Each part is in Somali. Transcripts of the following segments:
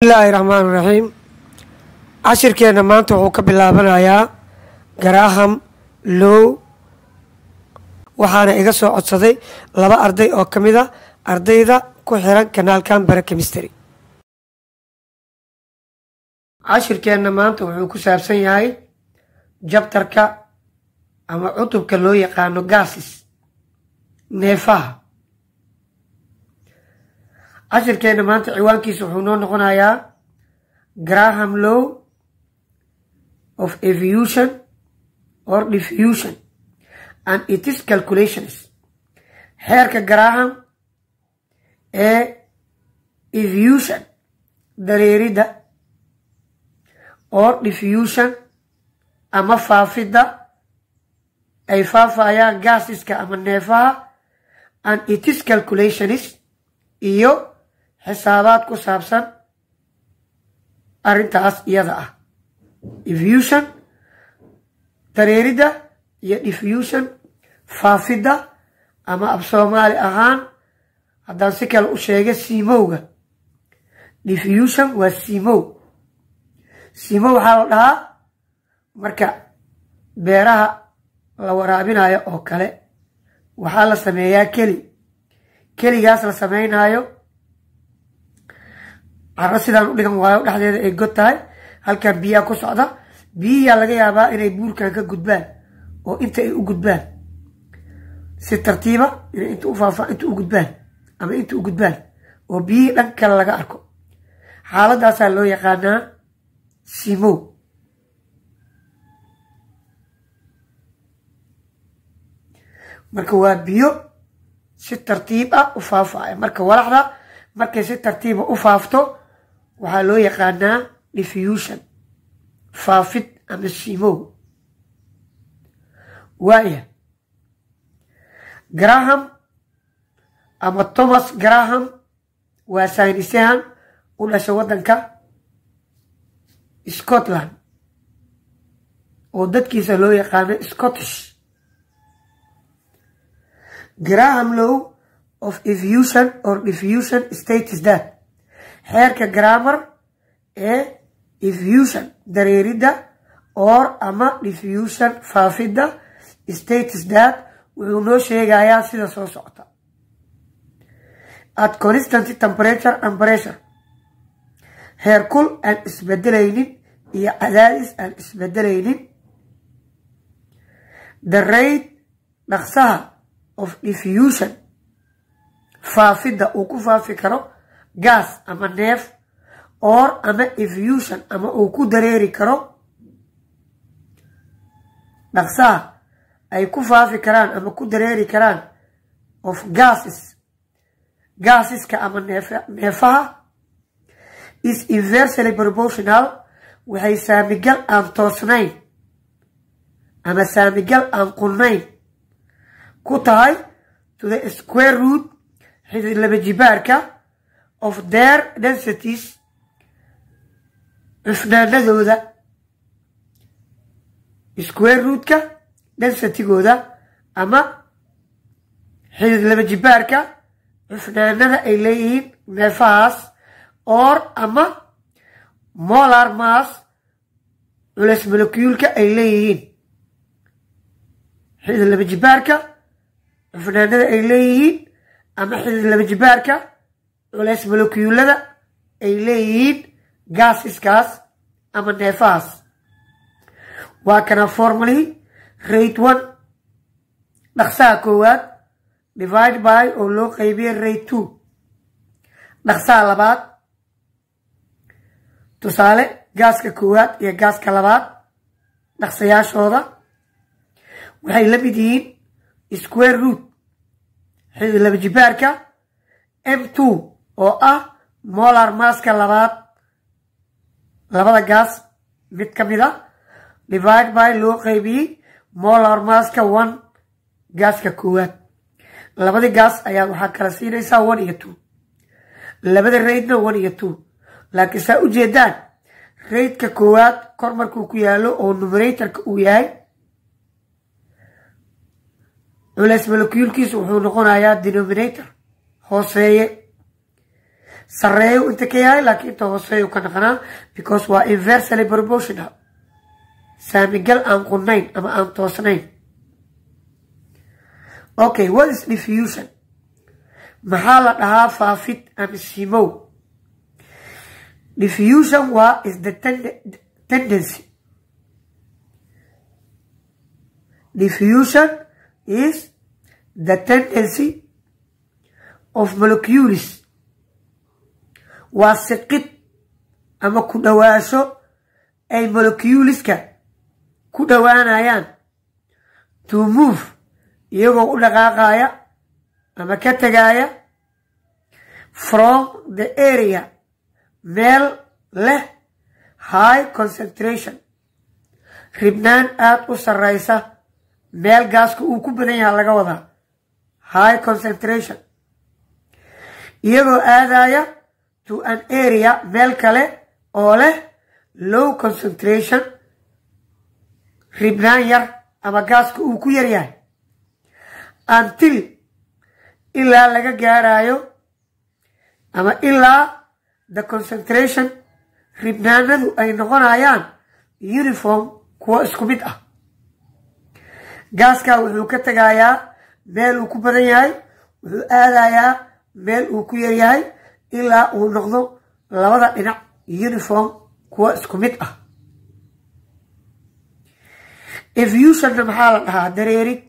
bismillaahi raxmaan raxiim cashirkeenna maanta wuxuu ka bilaabanayaa garaham low waxaana iga soo codsaday laba arday oo ka mid a ah ardayda ku xiran kanaalkan bara kemistry cashirkeenna maanta wuxuu ku saabsan yahay jabtarka ama cutubka loo yaqaano gaasis neefaha casharkeenna maanta ciwaankiisa wuxuu noo noqonayaa graham low of evolution or diffusion and itis calculations xeerka graham ee evolution dareerida or diffusion ama faafidda ay faafayaan gaasiska ama neefaha and itis calculations iyo xisaabaad ku saabsan arrintaas iyada ah diffusion dareeridda iyo diffusion faafidda ama af soomaali ahaan haddaan si kale u sheega simowga diffusion waa simow simow waxaa la dhahaa marka beeraha la waraabinaayo oo kale waxaa la sameeyaa keli keligaas la samaynayo carro sidaan u dhigan waayo dhexdeeda ay god tahay halkan biyaha ku socda biyiyaa laga yaabaa inay buurkan ka gudbaan oo inta ay u gudbaan si tartiiba inay inta u faafaan inta u gudbaan ama inta u gudbaan oo biyihii dhan kale laga arko xaaladaasaa loo yaqaanaa simow marka waa biyo si tartiib ah u faafaya marka walaxda markay si tartiiba ah u faafto waxaa loo yaqaanaa diffusion faafid ama simow waaya graham ama thomas graham waa saynisahan u dhasha waddanka scotland oo dadkiisa loo yaqaano scottish graham low of effusion or diffusion states that xeerka grammar ee diffusion dareeridda or ama diffusion faafidda status that wuxuu noo sheegayaa sida soo socota at constanty temperature and pressure heerkul aan isbedelaynin iyo cadaadis aan isbedelaynin the rate dhaqsaha of diffusion faafidda uu ku faafi karo gaas ama neef or ama efusion ama uu ku dareeri karo dhaqsaha ay ku faafi karaan ama ku dareeri karaan of gaasis gaasiska ama neefaha is inversely proportional waxay saamigal aan toosnayn ama saamigal aan qunnayn ku tahay to the square root xidid laba jibaarka of their densities cufnaanadooda eh, square roodka densitigooda ama xidid laba jibaarka cufnaanada eh, ay leeyihiin neefahaas oor ama molar maas culeys molocuulka ay leeyihiin xidid laba jibaarka cufnaanada eh, ay leeyihiin ama xidid laba jibaarka lesmolokiyullada ay leeyihiin gaasiskaas ama neefahaas waa kana formalihii rate one dhaqsaha koowaad divide by oo loo qaybiyay rate two dhaqsaha labaad tusaale gaaska koowaad iyo gaaska labaad dhaqsayaashooda waxay la mid yihiin square root jibaarka m two oo ah molar maska labaad labada gaas mid ka mid a ah, divide by loo qaybiyey molar maska one gaaska koowaad labadii gaas ayaa waxaa kala siinaysaa one iyo two labada raydna one iyo two laakiin saa u jeedaan raydka koowaad kor markuu ku yaalo oo numeratorka uu yahay culeys molekuulkiisu wuxuu noqonayaa denominator hooseeye sareeyo inta ka yahay laakiin inta hooseeyu ka naqanaa because waa inversally promotional saamigal aan qunnayn ama aan toosnayn okay what is diffusion maxaa la dhahaa faafid ama simow diffusion waa is the tendency diffusion is the tendency of molecules waa siqid ama ku dhawaasho ay molokiyuuliska ku dhawaanayaan to move iyagoo u dhaqaaqaya ama ka tegaya from the area meel leh high concentration ribnaan aada u sarreysa meel gaaska uu ku badan yahay laga wadaa high concentration iyagoo aadaaya to an area meel kale oo leh low concentration ribnaan yar ama gaaska uu ku yar yahay until ilaa laga gaarayo ama ilaa the concentration ribnaanadu ay noqonayaan uniform kuwo isku mid ah gaaskaa wuxuu ka tagayaa meel uu ku badan yahay wuxuu aadayaa meel uu ku yaryahay ilaa uu noqdo labada dhinac uniform kuwa isku mid ah efusionna maxaa la dhahaa dareerid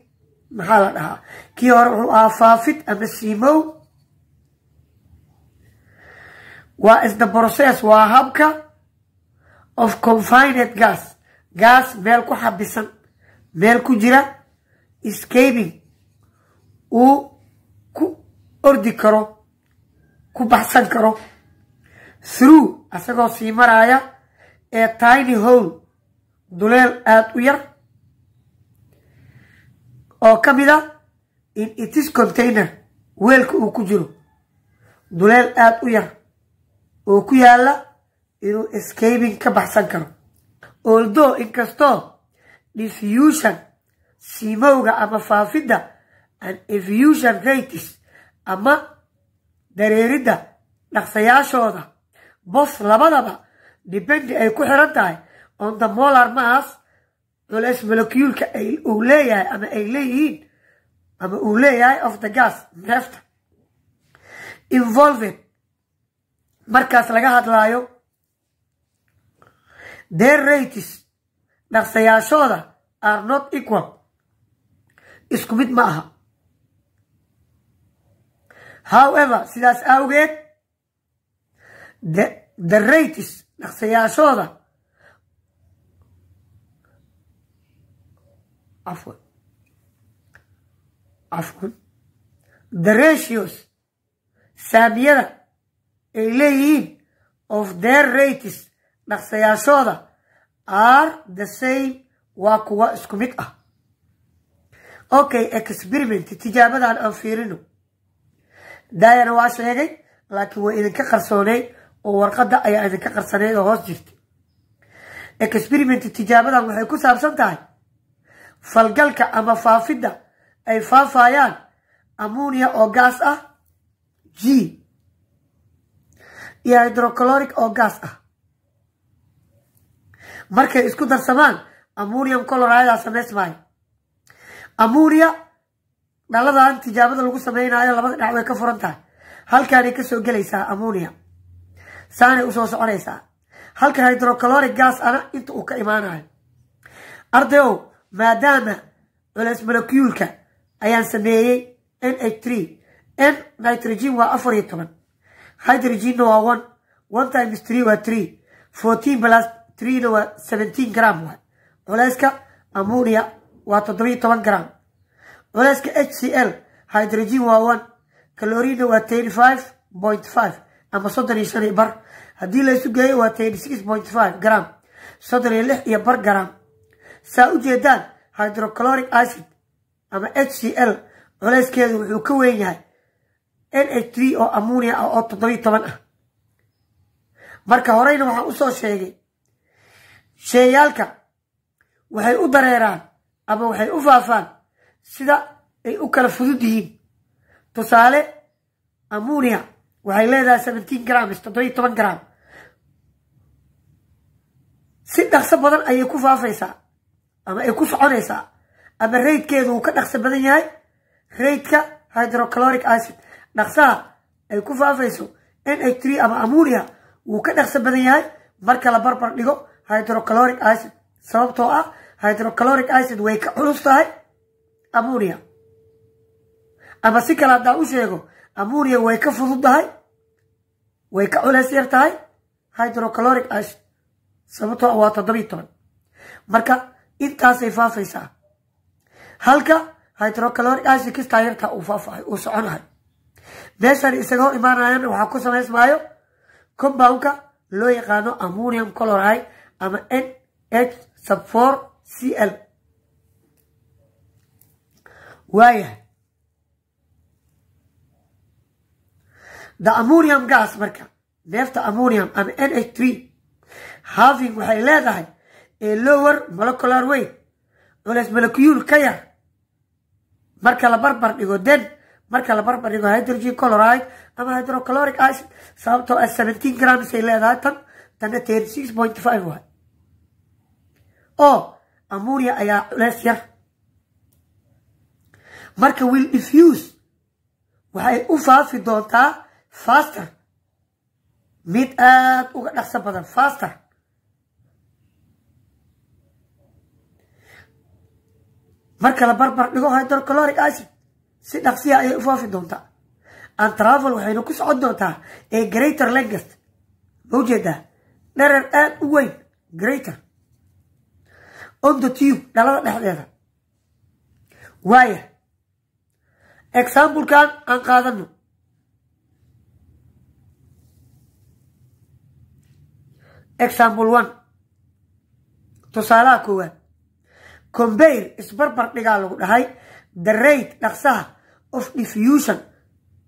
maxaa la dhahaa kii hore wuxuu ahaa faafid ama siimow waa isda process waa habka of confined gas gaas meel ku xabisan meel ku jira scaping uu ku ordi karo ku baxsan karo through asagoo sii maraaya ee tiny hole duleel aad u yar oo ka mid a in itis container weelka uu ku jiro duleel aad u yar oo ku yaalla inuu escaping ka baxsan karo oldo inkastoo diffusion siimowga ama faafidda an efusion ratis ama dareeridda dhaqsayaashooda bos labadaba dibendi ay ku xiran tahay on the molar mas culeys molocuulka uu leeyahay ama ay leeyihiin ama uu leeyahay of the gas neefta involving markaas laga hadlaayo their rates dhaqsayaashooda are not equal isku mid ma aha however sidaas awgeed the rates dhaqsayaashooda afwan afwan ratios saamiyada ay leeyihiin of their rates dhaqsayaashooda are the same waa kuwa isku mid ah okay experiment tijaabadan aan fiirino daayana waa sheegay laakiin waa idinka qarsooneyd oo warqadda ayaa idinka qarsanayd oo hoos jirtay experiment tijaabadan waxay ku saabsan tahay falgalka ama faafidda ay faafayaan ammonia oo gaas ah g iyo hydrocloric oo gaas ah markay isku darsamaan ammonium coloradaa samaysmaayo ammonia dhalladan tijaabada lagu samaynayo labada dhex way ka furan tahay halkaanay kasoo gelaysaa amonia saanay usoo soconaysaa halka hydrocaloric gas ana inta uu ka imaanayo ardayow maadaama culeys molocuulka ayaan sameeyey n h three n nitrogen waa afar iyo toban hydrogenna waa one one times three waa three fourteen plus na waa seventeen gram waay culeyska amonia waa toddobiyo toban gram culayska h c l hydrogen waa one kalorina waa ten five point five ama soddon iyo shan iyo bar haddii laysu geeyo waa ten six point five gram soddon iyo lix iyo bar gram saa u jeedaan hydrocloric acid ama h c l culayskeedu wuxuu ka weyn yahay n h three oo ammonia ah oo toddobiyo toban ah marka horeyna waxaan usoo sheegay sheeyaalka waxay u dareeraan ama waxay u faafaan sida ay u kala fudud yihiin tusaale amunia waxay leedahay seventeen grams toddobiyo toban gram si dhaqso badan ayay ku faafaysaa ama ay ku soconaysaa ama raydkeedu uu ka dhaqso badan yahay reydka hydrocloric acid dhaqsaha ay ku faafayso n h three ama amunia wuu ka dhaqso badan yahay marka la barbar dhigo hydrocloric acid sababtoo ah hydrocloric acid way ka culus tahay abuurya ama si kale haddaa u sheego abuurya way ka fududahay way ka culays yar tahay hydrocaloric ash sababtoo ah waa toddobiy toban marka intaasay faafaysaa halka hydrocaloric ash kistaa yartaa uu faafahay uu soconahay meeshan isaga hor imaanayana waxaa ku samaysmaayo compoundka loo yaqaano ammonium coloride ama n h sub for c l waayahay the ammonium gas marka neefta ammonium ama n h three having waxay leedahay ee lower molecular way culeys molecule ka yar marka la barbar dhigo den marka la barbar dhigo hydrogen coloride ama hydrochloric acid sababtoo ah seventeen grams ay leedahay tan tana ten six point five waay oo oh, ammonia ayaa culees yar marka will diffuse waxay u faafi doontaa faster mid aad uga dhaqso badan faster marka la barbar dhigo hydrocloric acid si dhaqsiya ah ayay u faafi doontaa and travel waxayna ku socon doontaa ee greater langest mau jeedaa dherer aad u weyn greater on the tube dhalada dhexdeeda waaya exaamblkan aan qaadano example one tusaalaha koowaad combayr isbarbar dhigaa lagu dhahay the darayt dhaqsaha of diffusion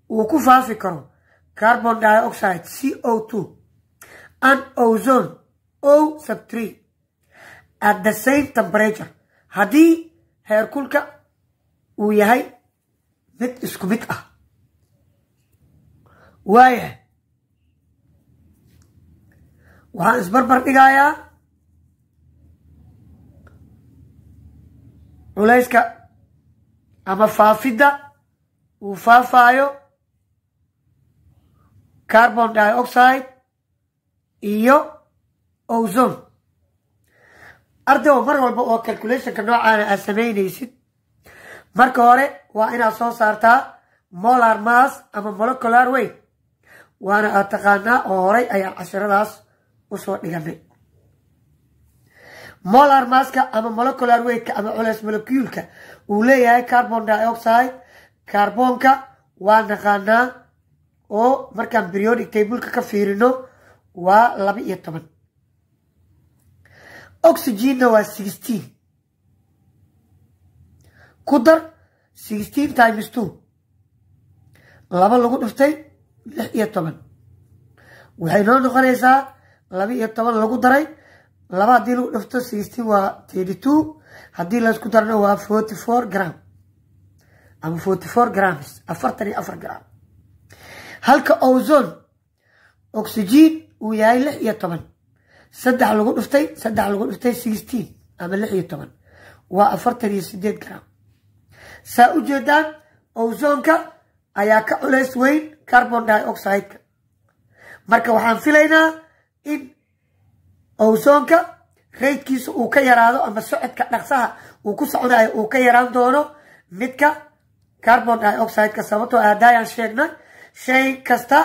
uu ku faafi karo carbon dioxide c o two an ozone o subtree at the same temperature haddii heerkulka uu yahay mid isku mid ah waaya waxaan isbarbar dhigayaa culayska ama faafidda uu faafaayo carbon dioxide iyo ozone ardayoo mar walba oo calculationka noocaana aad samaynaysid marka hore waa inaad soo saartaa molar mass ama molecular weight waana aad taqaanaa oo horay ayaan casharadaas usoo dhiganay molar maska ama molecular weightka ama culeys molecuulka uu leeyahay carbon dioxide kaarboonka waa naqaanaa oo markaan periodic tableka ka fiirino waa laba iyo toban oxygenna waa sixteen ku dar sixteen times two laba lagu dhiftay lix iyo toban waxay noo noqonaysaa laba iyo toban lagu daray laba haddii lagu dhifto sixteen waa thirty two haddii laysku darna waa forty four gram ama forty four grams afartan iyo afar gram halka ozon oxygen uu yahay lix iyo toban saddex lagu dhiftay saddex lagu dhiftay sixteen ama lix iyo toban waa afartan iyo sideed gram saa u jeedaan owsoonka ayaa ka culays weyn carbon dioxide-ka marka waxaan filaynaa in owsoonka reydkiisa uu ka yaraado ama socodka dhaqsaha uu ku socdayo uu ka yaraan doono midka carbon dioxide-ka sababtoo aadayaan ah sheegnay shay kasta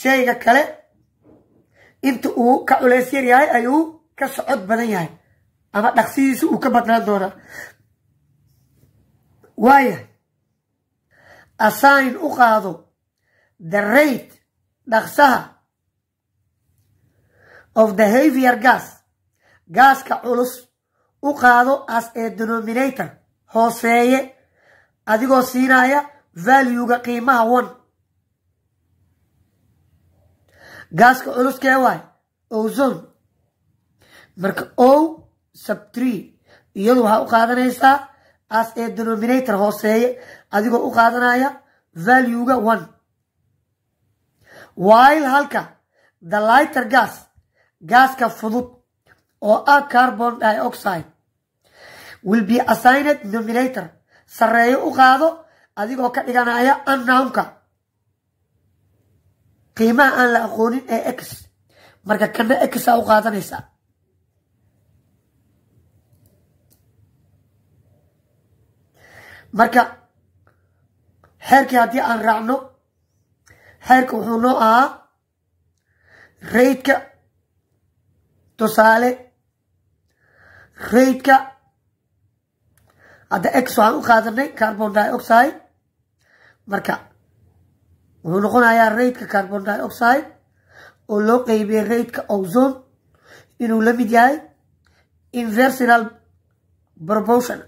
shayga kale inta uu ka culays yar yahay ayuu ka socod badan yahay ama dhaqsihiisa uu ka badnaan doonaa waayahay assign u qaado the rate dhaqsaha of the havior gas gaaska culus u qaado as ee denominator hooseeye adigoo siinaya valuega qiimaha on gaaska culus kee waay ozon marka o sub tree iyadu waxaa u qaadanaysaa as ee denominator hooseeye adigoo u qaadanaya valuega one while halka the lighter gas gaaska fudud oo ah carbon dioxide will be assigned nominator sareeyo u qaado adigoo ka dhiganaya annownka qiimaha aan la aqoonin ee x marka kana xa u qaadanaysa marka xeerkii haddii aan raacno xeerka wuxuu noo ahaa reydka tusaale raydka hadda ex waxaan u qaadanay carbon dioxide marka wuxuu noqonayaa raydka carbon dioxide oo loo qeybiyay raydka ozone inuu la mid yahay inversinal proportion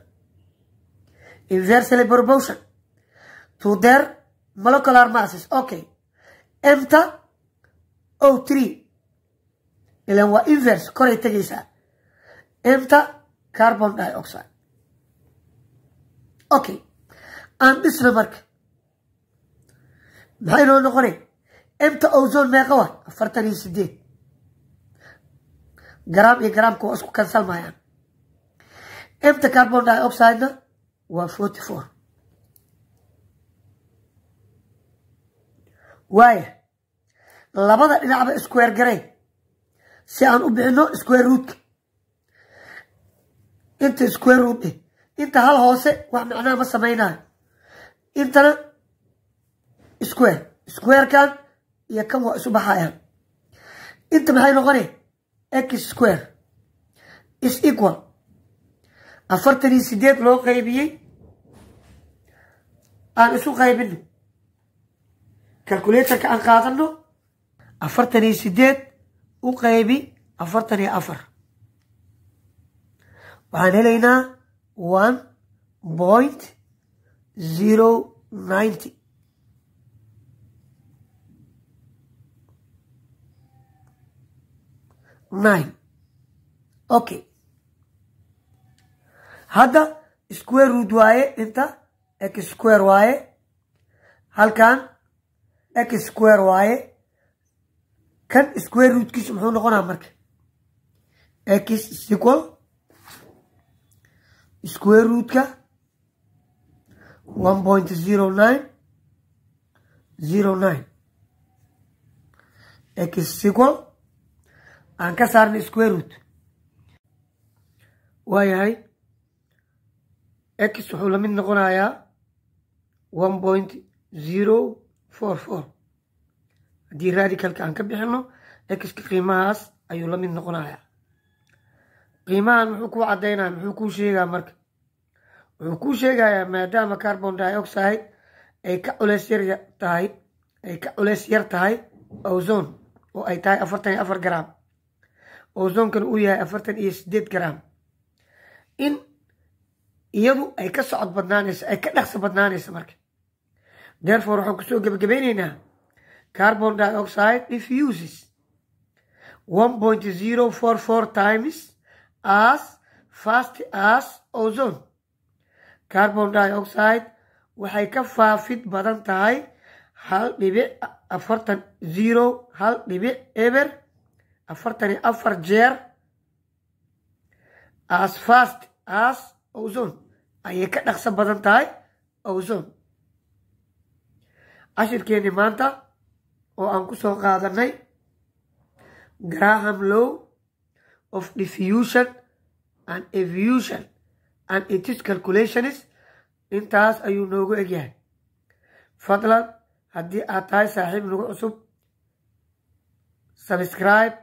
universally promotion to their molecular masses. Okay. Enter O3. Ilan waa inverse koray tagaysaa. Enter carbon dioxide. Okay. Aan dhisna marka. Maxay noo noqonay? Enter ozone meeqa waa? Afartan iyo sideed. Garaam iyo garaamka waa isku kansalmayaan. Enter carbon dioxide-na waa forty four waaya labada dhinacba square garey si aan u bixino square roodka inta square rood eh inta hal hoose wax macnaha ma samaynayo intana square squarekan iyo kan waa isu baxayaan inta maxay noqonay x square is equal afartan iyo sideed loo qaybiyey aan isu qaybino calculatorka aan qaadano afartan iyo sideed u qaybi afartan iyo afar waxaan helaynaa one point zero ninety nine okay hadda square root waaye inta x square waaye halkan x square waaye kan square rootkiisu muxuu noqonaa marka x sequal square rootka one point x sequal aan ka saarnay square root waayahay x wuxuu la mid noqonayaa one point zero four four haddii radicalka aan ka bixino exka qiimahaas ayuu la mid noqonayaa qiimahan muxuu kuu caddaynaya muxuu kuu sheegaa marka wuxuu kuu sheegayaa maadaama carbon dioxide ay ka culeys yarya tahay ay ka culeys yar tahay ozone oo ay tahay afartan iyo afar gram ozonkana uu yahay afartan iyo sideed gram in iyadu ay ka socod badnaanayso ay ka dhaqsa badnaanayso marka derfor waxaan kusoo gebagabeynaynaa carbon dioxide diffuses one point zero four four times as fast as ozone carbon dioxide waxay ka faafid badan tahay hal dhibic afartan zero hal dhibic eber afartan iyo afar jeer as fast as ozone ayay ka dhaqso badan tahay owson cashirkeennii maanta oo aan ku soo qaadanay graham low of diffusion and evution and itis calculationis intaas ayuu noogu egyahay fadlan haddii aad tahay saaxiib nagu cusub subscribe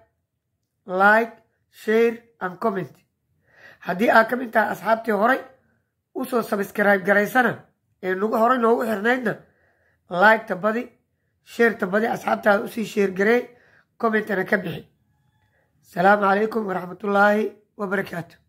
like share and comment haddii aad ka mid tahay asxaabtii horey usoo sabskrayb garaysana ee nagu horey noogu xirnaydna laygta badi sheerta badi asxaabtaada usii garey commentana ka bixi asalaamu calaykum waraxmatullaahi wabarakaatu